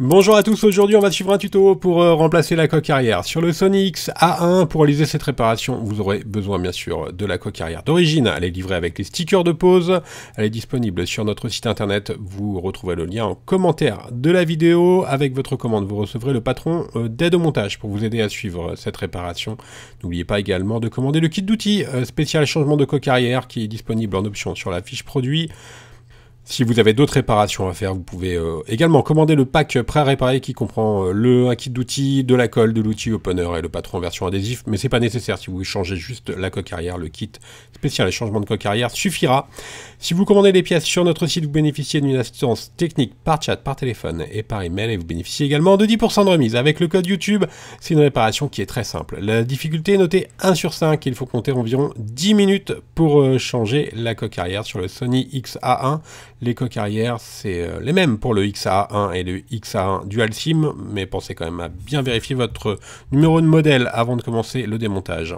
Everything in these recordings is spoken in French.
Bonjour à tous, aujourd'hui on va suivre un tuto pour euh, remplacer la coque arrière. Sur le Sony X A1, pour réaliser cette réparation, vous aurez besoin bien sûr de la coque arrière d'origine. Elle est livrée avec les stickers de pose elle est disponible sur notre site internet, vous retrouvez le lien en commentaire de la vidéo. Avec votre commande, vous recevrez le patron euh, d'aide au montage pour vous aider à suivre cette réparation. N'oubliez pas également de commander le kit d'outils euh, spécial changement de coque arrière qui est disponible en option sur la fiche produit. Si vous avez d'autres réparations à faire, vous pouvez euh, également commander le pack prêt à réparer qui comprend euh, le un kit d'outils, de la colle, de l'outil opener et le patron en version adhésif, mais c'est pas nécessaire si vous changez juste la coque arrière, le kit spécial et changement de coque arrière suffira. Si vous commandez des pièces sur notre site, vous bénéficiez d'une assistance technique par chat, par téléphone et par email et vous bénéficiez également de 10% de remise avec le code YouTube. C'est une réparation qui est très simple. La difficulté est notée 1 sur 5, il faut compter environ 10 minutes pour euh, changer la coque arrière sur le Sony XA1. Les coques arrière, c'est euh, les mêmes pour le XA1 et le XA1 Dual SIM, mais pensez quand même à bien vérifier votre numéro de modèle avant de commencer le démontage.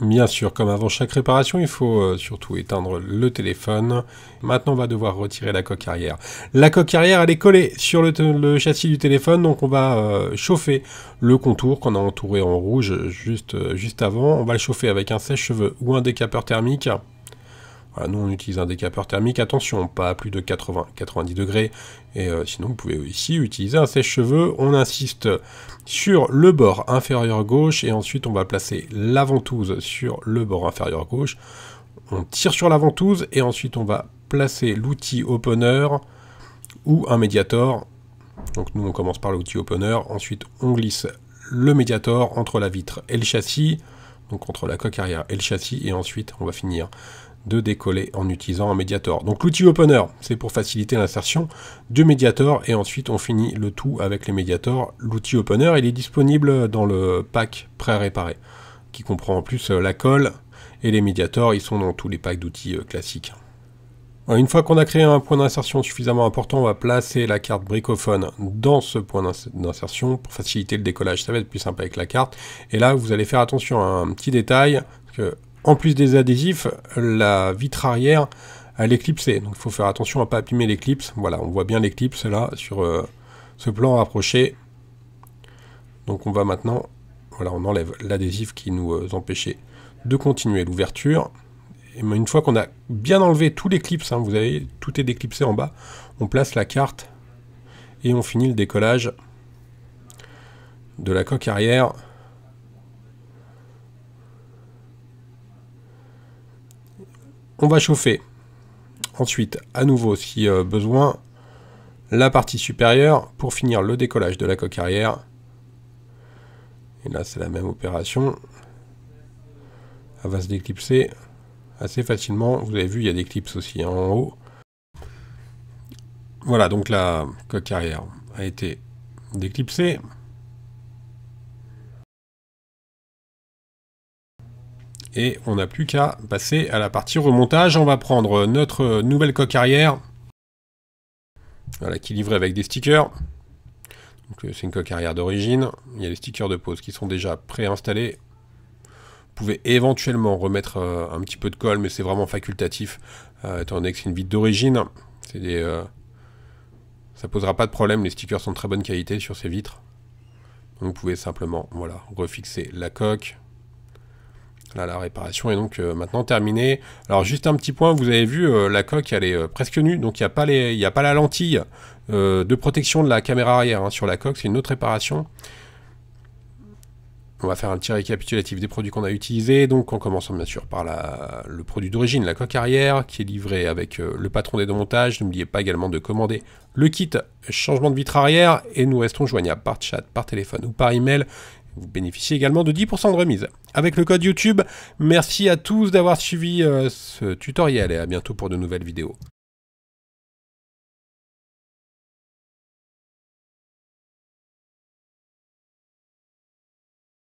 Bien sûr, comme avant chaque réparation, il faut euh, surtout éteindre le téléphone. Maintenant, on va devoir retirer la coque arrière. La coque arrière, elle est collée sur le, châssis du téléphone, donc on va euh, chauffer le contour qu'on a entouré en rouge juste, juste avant. On va le chauffer avec un sèche-cheveux ou un décapeur thermique nous, on utilise un décapeur thermique, attention, pas à plus de 80, 90 degrés. Et euh, sinon, vous pouvez ici utiliser un sèche-cheveux. On insiste sur le bord inférieur gauche et ensuite, on va placer la ventouse sur le bord inférieur gauche. On tire sur la ventouse et ensuite, on va placer l'outil opener ou un médiator. Donc nous, on commence par l'outil opener. Ensuite, on glisse le médiator entre la vitre et le châssis donc entre la coque arrière et le châssis, et ensuite on va finir de décoller en utilisant un médiator. Donc l'outil Opener, c'est pour faciliter l'insertion du médiator et ensuite on finit le tout avec les médiators. L'outil Opener, il est disponible dans le pack pré-réparé qui comprend en plus euh, la colle et les médiators. ils sont dans tous les packs d'outils euh, classiques. Euh, une fois qu'on a créé un point d'insertion suffisamment important, on va placer la carte bricophone dans ce point d'insertion pour faciliter le décollage. Ça va être plus simple avec la carte. Et là, vous allez faire attention à un petit détail, que en plus des adhésifs, la vitre arrière, à euh, l'éclipsé. Donc il faut faire attention à ne pas abîmer l'éclipse. Voilà, on voit bien l'éclipse là sur euh, ce plan rapproché. Donc on va maintenant, voilà, on enlève l'adhésif qui nous euh, empêchait de continuer l'ouverture. Et une fois qu'on a bien enlevé tous les hein, vous avez tout est déclipsé en bas, on place la carte et on finit le décollage de la coque arrière on va chauffer ensuite à nouveau si euh, besoin la partie supérieure pour finir le décollage de la coque arrière et là c'est la même opération elle va se déclipser assez facilement vous avez vu il y a des clips aussi hein, en haut voilà donc la coque arrière a été déclipsée et on n'a plus qu'à passer à la partie remontage. On va prendre notre nouvelle coque arrière, voilà, qui est avec des stickers. Euh, c'est une coque arrière d'origine, il y a les stickers de pose qui sont déjà préinstallés. Vous pouvez éventuellement remettre euh, un petit peu de colle, mais c'est vraiment facultatif, euh, étant donné que c'est une vitre d'origine. ça posera pas de problème, les stickers sont de très bonne qualité sur ces vitres. Donc vous pouvez simplement voilà, refixer la coque, la réparation est donc euh, maintenant terminée. Alors, juste un petit point, vous avez vu, euh, la coque, elle est euh, presque nue, donc il n'y a, pas a pas la lentille de protection de la caméra arrière hein, sur la coque, c'est une autre réparation. On va faire un petit récapitulatif des produits qu'on a utilisés. Donc, en commençant bien sûr par le produit d'origine, la coque arrière, qui est livrée avec le patron des démontages. N'oubliez pas également de commander le kit changement de vitre arrière. Et nous restons joignables par chat, par téléphone ou par email. Vous bénéficiez également de 10% de remise. Avec le code YouTube, merci à tous d'avoir suivi euh, ce tutoriel et à bientôt pour de nouvelles vidéos.